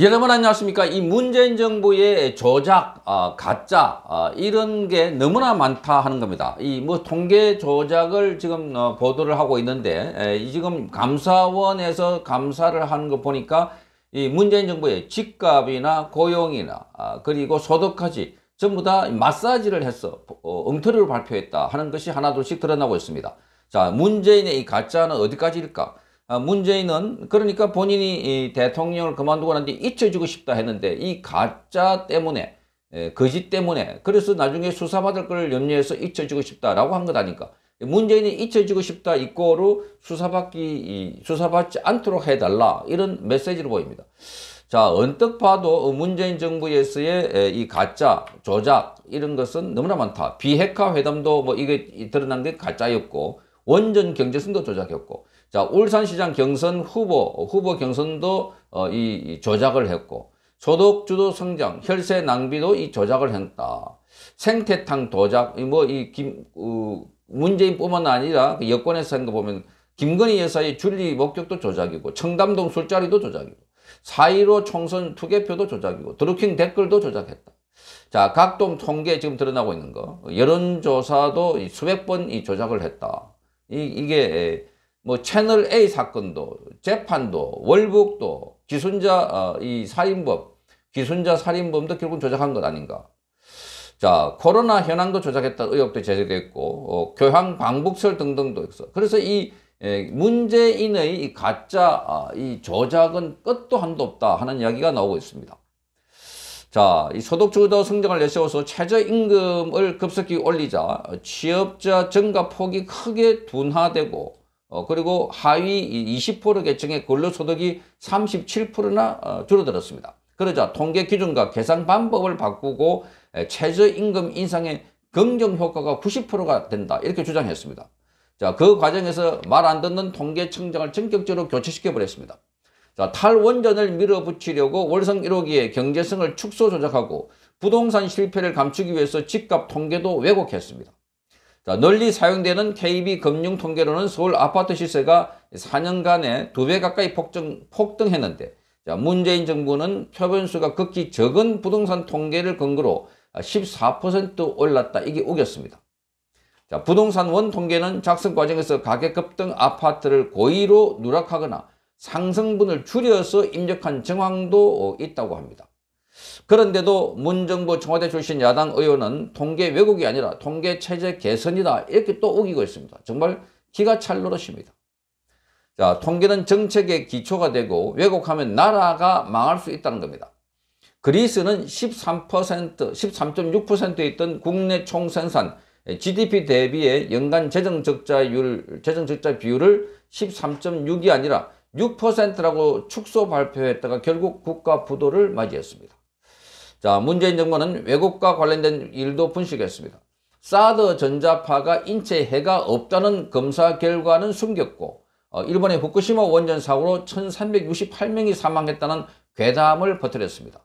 여러분 안녕하십니까 이 문재인 정부의 조작 어, 가짜 어, 이런 게 너무나 많다 하는 겁니다 이 뭐 통계 조작을 지금 어, 보도를 하고 있는데 에, 이 지금 감사원에서 감사를 하는 거 보니까 이 문재인 정부의 집값이나 고용이나 아, 그리고 소득까지 전부 다 마사지를 해서 어, 엉터리로 발표했다 하는 것이 하나둘씩 드러나고 있습니다 자 문재인의 이 가짜는 어디까지일까 아, 문재인은 그러니까 본인이 대통령을 그만두고 난 뒤 잊혀지고 싶다 했는데 이 가짜 때문에 거짓 때문에 그래서 나중에 수사받을 걸 염려해서 잊혀지고 싶다라고 한 것아니까 문재인이 잊혀지고 싶다 이거로 수사받기 수사받지 않도록 해달라 이런 메시지를 보입니다. 자 언뜻 봐도 문재인 정부에서의 이 가짜 조작 이런 것은 너무나 많다. 비핵화 회담도 뭐 이게 드러난 게 가짜였고 원전 경제성도 조작했고 자, 울산시장 경선 후보, 후보 경선도 어, 이, 이 조작을 했고, 소득주도 성장, 혈세 낭비도 이 조작을 했다. 생태탕 도작, 뭐, 이 김, 어, 문재인뿐만 아니라 그 여권에서 한 거 보면 김건희 여사의 줄리 목격도 조작이고, 청담동 술자리도 조작이고, 4.15 총선 투개표도 조작이고, 드루킹 댓글도 조작했다. 자, 각동 통계 지금 드러나고 있는 거. 여론조사도 수백 번 이 조작을 했다. 이, 이게 뭐 채널 A 사건도 재판도 월북도 기순자 어, 이 살인법 기순자 살인범도 결국 조작한 것 아닌가 자 코로나 현황도 조작했다 의혹도 제기됐고 어, 교황 방북설 등등도 있어 그래서 이 에, 문재인의 이 가짜 아, 이 조작은 끝도 한도 없다 하는 이야기가 나오고 있습니다. 자, 이 소득주도 성장을 내세워서 최저임금을 급속히 올리자 취업자 증가 폭이 크게 둔화되고 어, 그리고 하위 20% 계층의 근로소득이 37%나 어, 줄어들었습니다. 그러자 통계 기준과 계산 방법을 바꾸고 에, 최저임금 인상의 긍정 효과가 90%가 된다 이렇게 주장했습니다. 자, 그 과정에서 말 안 듣는 통계청장을 전격적으로 교체시켜 버렸습니다. 자, 탈원전을 밀어붙이려고 월성 1호기의 경제성을 축소 조작하고 부동산 실패를 감추기 위해서 집값 통계도 왜곡했습니다. 자, 널리 사용되는 KB금융통계로는 서울 아파트 시세가 4년간에 두 배 가까이 폭증, 폭등했는데 자, 문재인 정부는 표변수가 극히 적은 부동산 통계를 근거로 14% 올랐다. 이게 우겼습니다. 자, 부동산 원 통계는 작성 과정에서 가격 급등 아파트를 고의로 누락하거나 상승분을 줄여서 입력한 정황도 있다고 합니다. 그런데도 문정부 청와대 출신 야당 의원은 통계 왜곡이 아니라 통계 체제 개선이다 이렇게 또 우기고 있습니다. 정말 기가 찰 노릇입니다. 자, 통계는 정책의 기초가 되고 왜곡하면 나라가 망할 수 있다는 겁니다. 그리스는 13%, 13.6%에 있던 국내 총생산 GDP 대비의 연간 재정 적자율, 재정 적자 비율을 13.6이 아니라 6%라고 축소 발표했다가 결국 국가 부도를 맞이했습니다. 자, 문재인 정부는 외국과 관련된 일도 분식했습니다. 사드 전자파가 인체 해가 없다는 검사 결과는 숨겼고 어, 일본의 후쿠시마 원전 사고로 1368명이 사망했다는 괴담을 퍼뜨렸습니다.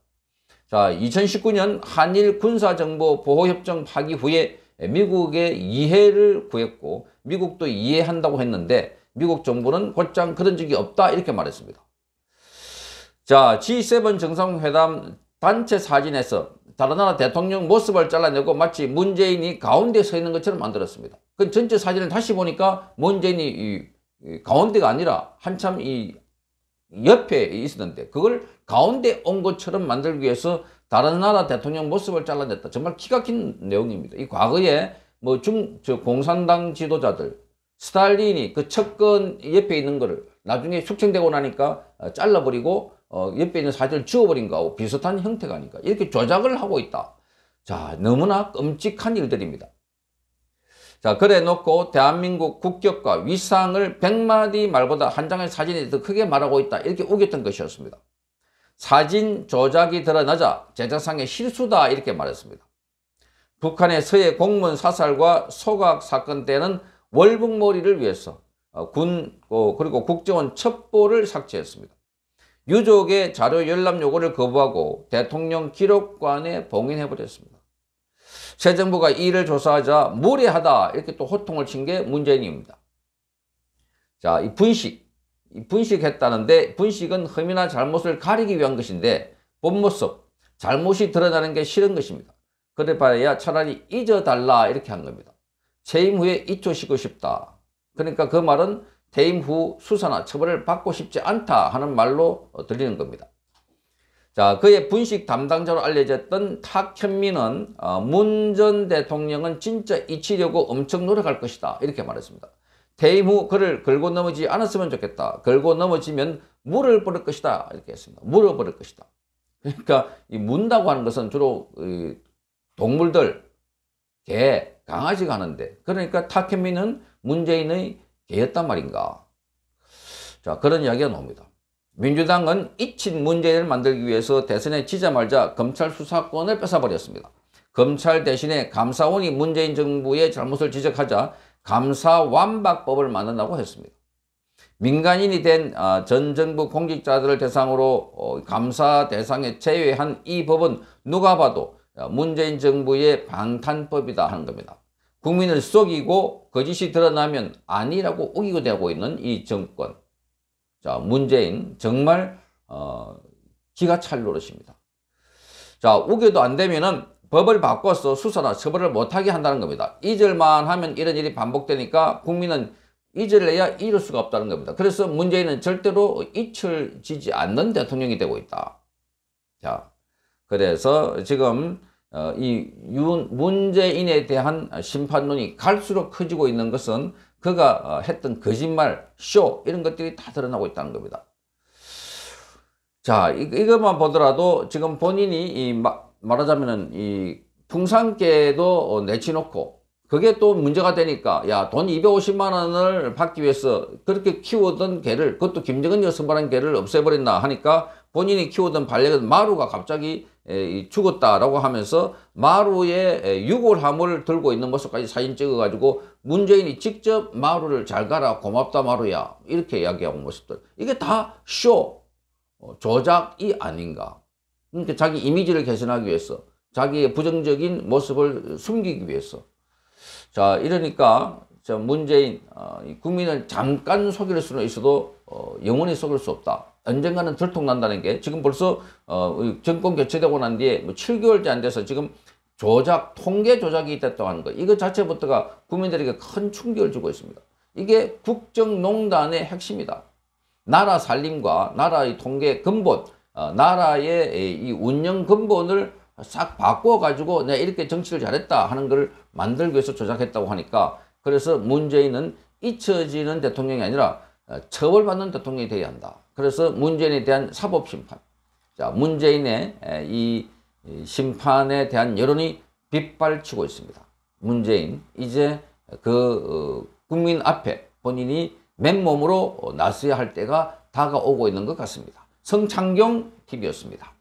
자, 2019년 한일 군사정보보호협정 파기 후에 미국의 이해를 구했고 미국도 이해한다고 했는데 미국 정부는 곧장 그런 적이 없다 이렇게 말했습니다. 자, G7 정상회담 단체 사진에서 다른 나라 대통령 모습을 잘라내고 마치 문재인이 가운데 서 있는 것처럼 만들었습니다. 그 전체 사진을 다시 보니까 문재인이 이, 이 가운데가 아니라 한참 이 옆에 있었는데 그걸 가운데 온 것처럼 만들기 위해서 다른 나라 대통령 모습을 잘라냈다. 정말 키가 긴 내용입니다. 이 과거에 뭐 중, 저 공산당 지도자들, 스탈린이 그 척근 옆에 있는 거를 나중에 숙청되고 나니까 어, 잘라버리고 어, 옆에 있는 사진을 지워버린 거하고 비슷한 형태가 아닐까 이렇게 조작을 하고 있다 자 너무나 끔찍한 일들입니다 자 그래 놓고 대한민국 국격과 위상을 100마디 말보다 한 장의 사진이 더 크게 말하고 있다 이렇게 우겼던 것이었습니다 사진 조작이 드러나자 제작상의 실수다 이렇게 말했습니다 북한의 서해 공무원 사살과 소각 사건 때는 월북몰이를 위해서 어, 군 어, 그리고 국정원 첩보를 삭제했습니다 유족의 자료 열람 요구를 거부하고 대통령 기록관에 봉인해버렸습니다. 새 정부가 이를 조사하자 무례하다 이렇게 또 호통을 친 게 문재인입니다. 자, 이 분식. 이 분식했다는데 분식은 흠이나 잘못을 가리기 위한 것인데 본 모습, 잘못이 드러나는 게 싫은 것입니다. 그래 봐야 차라리 잊어달라 이렇게 한 겁니다. 재임 후에 잊혀시고 싶다. 그러니까 그 말은 퇴임 후 수사나 처벌을 받고 싶지 않다 하는 말로 어, 들리는 겁니다. 자, 그의 분식 담당자로 알려졌던 탁현민은 어, 문전 대통령은 진짜 잊히려고 엄청 노력할 것이다 이렇게 말했습니다. 퇴임 후 그를 걸고 넘어지지 않았으면 좋겠다. 걸고 넘어지면 물을 버릴 것이다 이렇게 했습니다. 물을 버릴 것이다. 그러니까 이 문다고 하는 것은 주로 동물들, 개, 강아지가 하는데 그러니까 탁현민은 문재인의 개였단 말인가. 자, 그런 이야기가 나옵니다. 민주당은 잊힌 문재인을 만들기 위해서 대선에 치자 말자 검찰 수사권을 뺏어버렸습니다. 검찰 대신에 감사원이 문재인 정부의 잘못을 지적하자 감사완박법을 만든다고 했습니다. 민간인이 된전 아, 정부 공직자들을 대상으로 어, 감사 대상에 제외한 이 법은 누가 봐도 아, 문재인 정부의 방탄법이다 하는 겁니다. 국민을 속이고 거짓이 드러나면 아니라고 우기고 대고 있는 이 정권. 자, 문재인 정말 어, 기가 찰 노릇입니다. 자, 우겨도 안 되면은 법을 바꿔서 수사나 처벌을 못하게 한다는 겁니다. 잊을만 하면 이런 일이 반복되니까 국민은 잊을래야 잃을 수가 없다는 겁니다. 그래서 문재인은 절대로 잊혀지지 않는 대통령이 되고 있다. 자, 그래서 지금 어, 이 윤, 문재인에 대한 심판론이 갈수록 커지고 있는 것은 그가 어, 했던 거짓말, 쇼 이런 것들이 다 드러나고 있다는 겁니다. 자, 이, 이것만 보더라도 지금 본인이 이 마, 말하자면은 이 풍산계도 어, 내치놓고 그게 또 문제가 되니까 야 돈 250만 원을 받기 위해서 그렇게 키우던 개를 그것도 김정은 여성바라는 개를 없애버린다 하니까 본인이 키우던 반려견 마루가 갑자기 죽었다라고 하면서 마루에 유골함을 들고 있는 모습까지 사진 찍어가지고 문재인이 직접 마루를 잘 가라 고맙다 마루야 이렇게 이야기하고 모습들 이게 다쇼 어, 조작이 아닌가 그러니까 자기 이미지를 개선하기 위해서 자기의 부정적인 모습을 숨기기 위해서 자 이러니까 문재인 어, 국민을 잠깐 속일 수는 있어도 어, 영원히 속일 수 없다 언젠가는 들통난다는 게 지금 벌써 어, 정권 교체되고 난 뒤에 뭐 7개월째 안 돼서 지금 조작, 통계 조작이 됐다고 하는 거. 이거 자체부터가 국민들에게 큰 충격을 주고 있습니다. 이게 국정농단의 핵심이다. 나라 살림과 나라의 통계 근본, 어, 나라의 이 운영 근본을 싹 바꿔가지고 내가 이렇게 정치를 잘했다 하는 걸 만들기 위해서 조작했다고 하니까 그래서 문재인은 잊혀지는 대통령이 아니라 어, 처벌받는 대통령이 돼야 한다. 그래서 문재인에 대한 사법 심판. 자, 문재인의 이 심판에 대한 여론이 빗발치고 있습니다. 문재인 이제 그 어, 국민 앞에 본인이 맨몸으로 나서야 할 때가 다가오고 있는 것 같습니다. 성창경 TV였습니다.